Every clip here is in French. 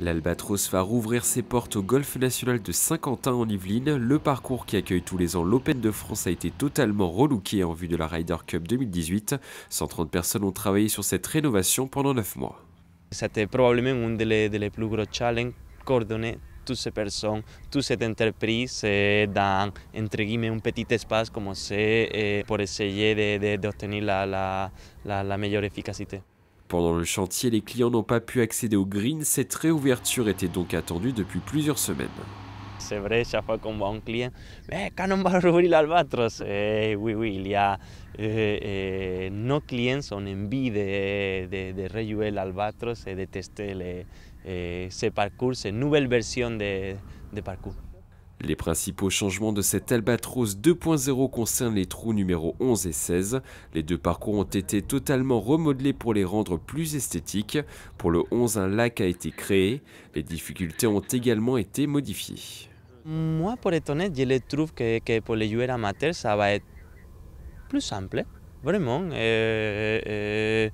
L'Albatros va rouvrir ses portes au Golfe National de Saint-Quentin en Yvelines. Le parcours qui accueille tous les ans l'Open de France a été totalement relooké en vue de la Ryder Cup 2018. 130 personnes ont travaillé sur cette rénovation pendant 9 mois. C'était probablement un des, plus gros challenges coordonnés toutes ces personnes, toute cette entreprise dans entre un petit espace comme c'est pour essayer d'obtenir la meilleure efficacité. Pendant le chantier, les clients n'ont pas pu accéder au green, cette réouverture était donc attendue depuis plusieurs semaines. C'est vrai, chaque fois qu'on voit un client, mais quand on va rouvrir l'Albatros eh Oui, oui, il y a. Euh, euh, nos clients ont envie de, de, réouvrir l'Albatros et de tester les, euh, ce parcours, cette nouvelle version de parcours. Les principaux changements de cette Albatros 2.0 concernent les trous numéro 11 et 16. Les deux parcours ont été totalement remodelés pour les rendre plus esthétiques. Pour le 11, un lac a été créé. Les difficultés ont également été modifiées. Moi, pour être honnête, je trouve que, que pour les joueurs amateurs, ça va être plus simple vraiment. Euh, euh, euh,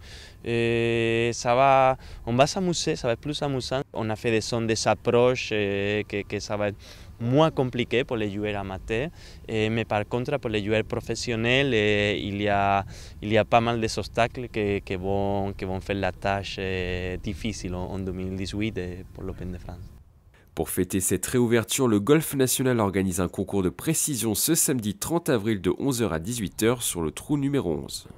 euh, ça va, on va s'amuser, ça va être plus amusant. On a fait des sons, des approches, que, que ça va être moins compliqué pour les joueurs amateurs, eh, mais par contre pour les joueurs professionnels, eh, il, y a, il y a pas mal d'obstacles qui, qui, vont, faire la tâche eh, difficile en, en 2018 pour l'Open de France. Pour fêter cette réouverture, le Golf National organise un concours de précision ce samedi 30 avril de 11h à 18h sur le trou numéro 11.